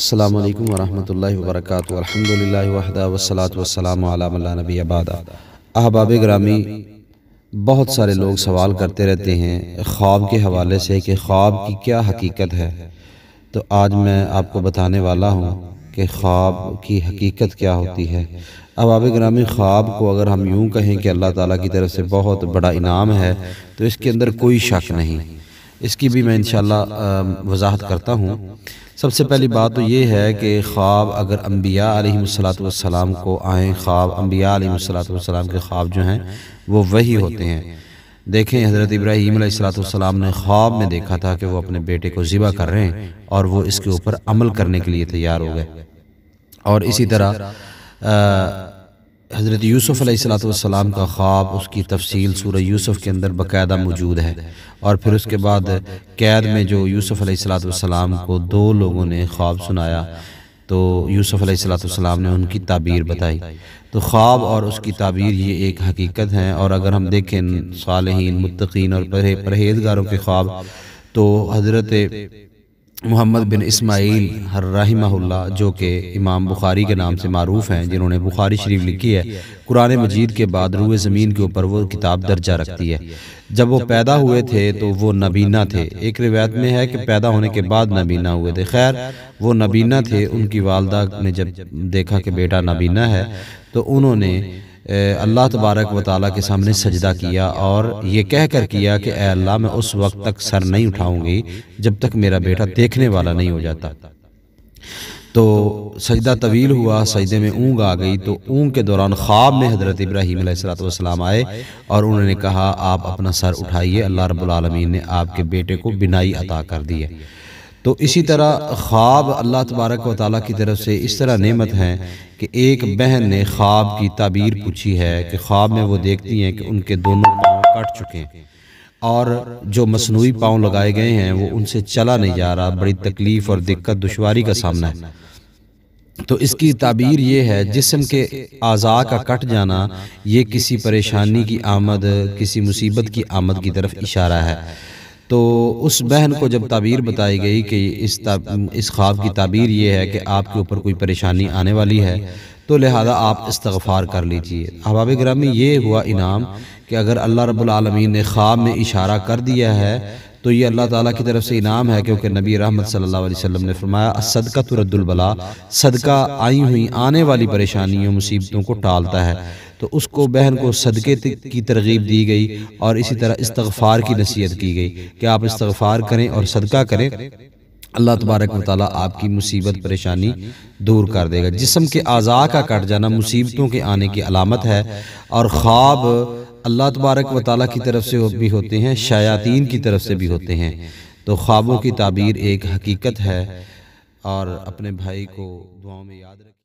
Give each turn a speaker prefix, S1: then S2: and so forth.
S1: السلام علیکم ورحمۃ اللہ وبرکاتہ وحدہ والصلاة والسلام علام وسلام نبی عبادہ احباب گرامی بہت سارے لوگ سوال کرتے رہتے ہیں خواب کے حوالے سے کہ خواب کی کیا حقیقت ہے تو آج میں آپ کو بتانے والا ہوں کہ خواب کی حقیقت کیا ہوتی ہے احباب گرامی خواب کو اگر ہم یوں کہیں کہ اللہ تعالیٰ کی طرف سے بہت بڑا انعام ہے تو اس کے اندر کوئی شک نہیں اس کی بھی میں انشاءاللہ وضاحت کرتا ہوں سب سے پہلی بات تو یہ ہے کہ خواب اگر انبیاء علیہ السلام کو آئیں خواب انبیاء علیہ السلام کے خواب جو ہیں وہ وہی ہوتے ہیں دیکھیں حضرت ابراہیم علیہ السلام نے خواب میں دیکھا تھا کہ وہ اپنے بیٹے کو ذبح کر رہے ہیں اور وہ اس کے اوپر عمل کرنے کے لیے تیار ہو گئے اور اسی طرح حضرت یوسف علیہ السلاۃ والسلام کا خواب اس کی تفصیل سورہ یوسف کے اندر باقاعدہ موجود ہے اور پھر اس کے بعد قید میں جو یوسف علیہ السلاۃ والسلام کو دو لوگوں نے خواب سنایا تو یوسف علیہ السلاۃ والسلام نے ان کی تعبیر بتائی تو خواب اور اس کی تعبیر یہ ایک حقیقت ہیں اور اگر ہم دیکھیں صالحین متقین اور پرہیزگاروں کے خواب تو حضرت محمد بن اسماعیل ہر رحمہ اللہ جو کہ امام بخاری کے نام سے معروف ہیں جنہوں نے بخاری شریف لکھی ہے قرآن مجید کے بعد روح زمین کے اوپر وہ کتاب درجہ رکھتی ہے جب وہ پیدا ہوئے تھے تو وہ نبینہ تھے ایک روایت میں ہے کہ پیدا ہونے کے بعد نبینہ ہوئے تھے خیر وہ نبینہ تھے ان کی والدہ نے جب دیکھا کہ بیٹا نبینہ ہے تو انہوں نے اللہ تبارک و تعالیٰ کے سامنے سجدہ کیا اور یہ کہہ کر کیا کہ اے اللہ میں اس وقت تک سر نہیں اٹھاؤں گی جب تک میرا بیٹا دیکھنے والا نہیں ہو جاتا تو سجدہ طویل ہوا سجدے میں اونگ آ گئی تو اونگ کے دوران خواب میں حضرت ابراہیم علیہ السلات والسلام آئے اور انہوں نے کہا آپ اپنا سر اٹھائیے اللہ رب العالمین نے آپ کے بیٹے کو بینائی عطا کر ہے تو اسی طرح خواب اللہ تبارک و تعالیٰ کی طرف سے اس طرح نعمت ہیں کہ ایک بہن نے خواب کی تعبیر پوچھی ہے کہ خواب میں وہ دیکھتی ہیں کہ ان کے دونوں پاؤں کٹ چکے ہیں اور جو مصنوعی پاؤں لگائے گئے ہیں وہ ان سے چلا نہیں جا رہا بڑی تکلیف اور دقت دشواری کا سامنا ہے تو اس کی تعبیر یہ ہے جسم کے اعضاء کا کٹ جانا یہ کسی پریشانی کی آمد کسی مصیبت کی آمد کی طرف اشارہ ہے تو اس بہن کو جب تعبیر بتائی گئی کہ اس اس خواب کی تعبیر یہ ہے کہ آپ کے اوپر کوئی پریشانی آنے والی ہے تو لہذا آپ استغفار کر لیجئے احباب گرامی یہ ہوا انعام کہ اگر اللہ رب العالمین نے خواب میں اشارہ کر دیا ہے تو یہ اللہ تعالیٰ کی طرف سے انعام ہے کیونکہ نبی رحمت صلی اللہ علیہ وسلم نے فرمایا صدقہ ترد البلا صدقہ آئی ہوئی آنے والی پریشانیوں مصیبتوں کو ٹالتا ہے تو اس کو بہن کو صدقے کی ترغیب دی گئی اور اسی طرح استغفار کی نصیحت کی گئی کہ آپ استغفار کریں اور صدقہ کریں اللہ تبارک و تعالیٰ آپ کی مصیبت پریشانی دور کر دے گا جسم کے اعضاء کا کٹ جانا مصیبتوں کے آنے کی علامت ہے اور خواب اللہ تبارک و تعالیٰ کی طرف سے بھی ہوتے ہیں شایاتین کی طرف سے بھی ہوتے ہیں تو خوابوں کی تعبیر ایک حقیقت ہے اور اپنے بھائی کو دعاؤں میں یاد رکھیں